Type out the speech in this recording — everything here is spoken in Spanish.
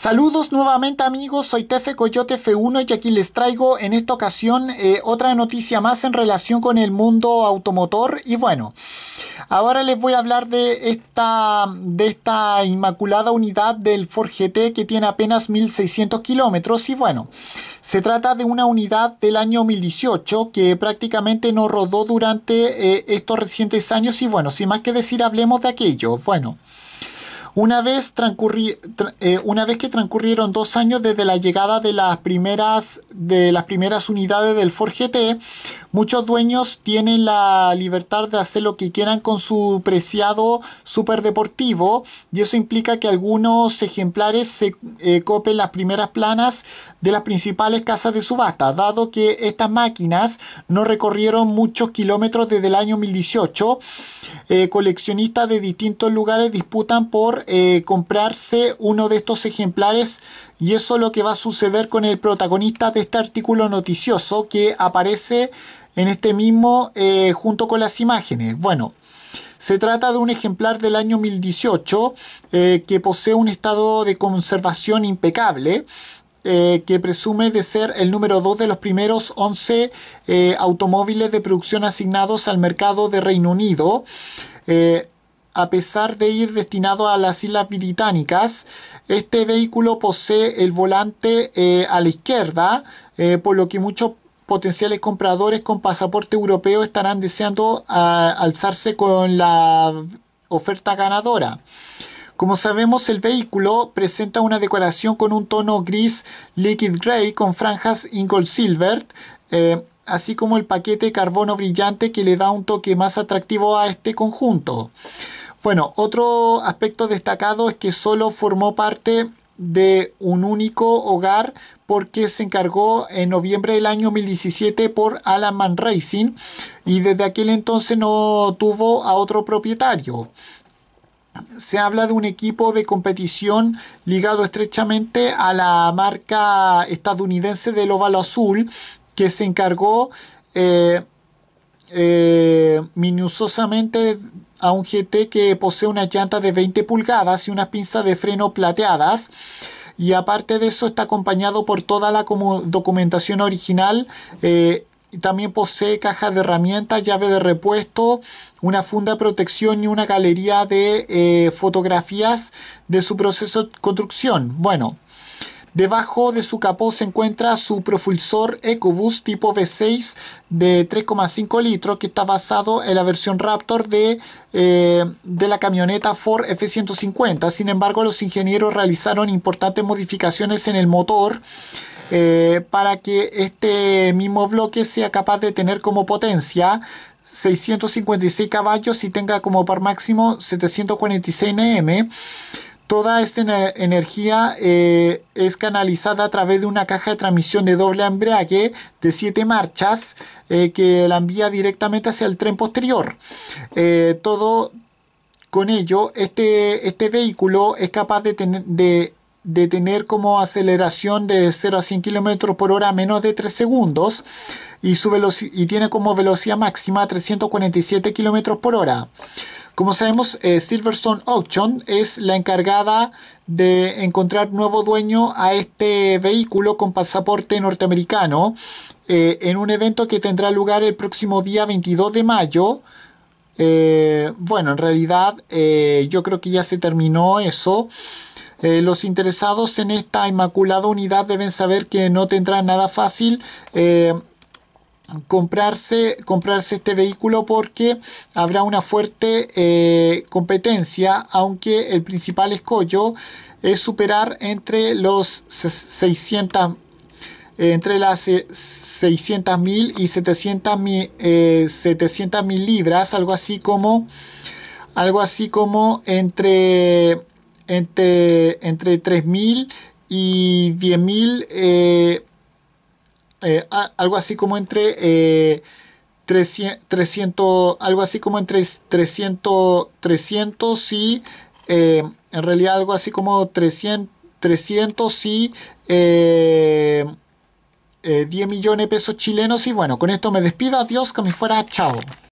Saludos nuevamente amigos, soy Tefe Coyote F1 y aquí les traigo en esta ocasión eh, otra noticia más en relación con el mundo automotor y bueno, ahora les voy a hablar de esta, de esta inmaculada unidad del Ford GT que tiene apenas 1600 kilómetros y bueno, se trata de una unidad del año 2018 que prácticamente no rodó durante eh, estos recientes años y bueno, sin más que decir hablemos de aquello, bueno... Una vez, eh, una vez que transcurrieron dos años desde la llegada de las primeras, de las primeras unidades del Ford GT, muchos dueños tienen la libertad de hacer lo que quieran con su preciado superdeportivo y eso implica que algunos ejemplares se eh, copen las primeras planas de las principales casas de subasta, dado que estas máquinas no recorrieron muchos kilómetros desde el año 2018 eh, coleccionistas de distintos lugares disputan por eh, comprarse uno de estos ejemplares y eso es lo que va a suceder con el protagonista de este artículo noticioso que aparece en este mismo eh, junto con las imágenes. Bueno, se trata de un ejemplar del año 2018 que posee un estado de conservación impecable eh, que presume de ser el número 2 de los primeros 11 eh, automóviles de producción asignados al mercado de Reino Unido. Eh, a pesar de ir destinado a las Islas Británicas, este vehículo posee el volante a la izquierda, por lo que muchos potenciales compradores con pasaporte europeo estarán deseando ah, alzarse con la oferta ganadora. Como sabemos, el vehículo presenta una decoración con un tono gris liquid gray con franjas Ingold silver, eh, así como el paquete carbono brillante que le da un toque más atractivo a este conjunto. Bueno, otro aspecto destacado es que solo formó parte de un único hogar porque se encargó en noviembre del año 2017 por Alan Racing y desde aquel entonces no tuvo a otro propietario se habla de un equipo de competición ligado estrechamente a la marca estadounidense del óvalo azul que se encargó eh, eh, minuciosamente a un GT que posee una llanta de 20 pulgadas y unas pinzas de freno plateadas y aparte de eso está acompañado por toda la documentación original eh, también posee caja de herramientas, llave de repuesto, una funda de protección y una galería de eh, fotografías de su proceso de construcción. Bueno, Debajo de su capó se encuentra su propulsor EcoBoost tipo V6 de 3,5 litros que está basado en la versión Raptor de, eh, de la camioneta Ford F-150. Sin embargo, los ingenieros realizaron importantes modificaciones en el motor eh, para que este mismo bloque sea capaz de tener como potencia 656 caballos y tenga como par máximo 746 Nm. Toda esta energía eh, es canalizada a través de una caja de transmisión de doble embrague de 7 marchas eh, que la envía directamente hacia el tren posterior. todo con ello, este, este vehículo es capaz de, tener, de de tener como aceleración de 0 a 100 km por hora menos de 3 segundos y, su y tiene como velocidad máxima 347 km por hora. Como sabemos, eh, Silverstone Auction es la encargada de encontrar nuevo dueño a este vehículo con pasaporte norteamericano eh, en un evento que tendrá lugar el próximo día 22 de mayo. Eh, bueno, en realidad yo creo que ya se terminó eso. Eh, los interesados en esta inmaculada unidad deben saber que no tendrá nada fácil. Eh, comprarse, comprarse este vehículo porque habrá una fuerte eh, competencia, aunque el principal escollo es superar entre los 600 entre las 600.000 y 700.000 700 libras, algo así como algo así como entre entre, 3.000 y 10.000, eh, eh, algo así como entre 300, eh, 300, algo así como entre 300, 300 y, en realidad algo así como 300, 300 y... 10 millones de pesos chilenos y bueno, con esto me despido, adiós, que me fuera, chao.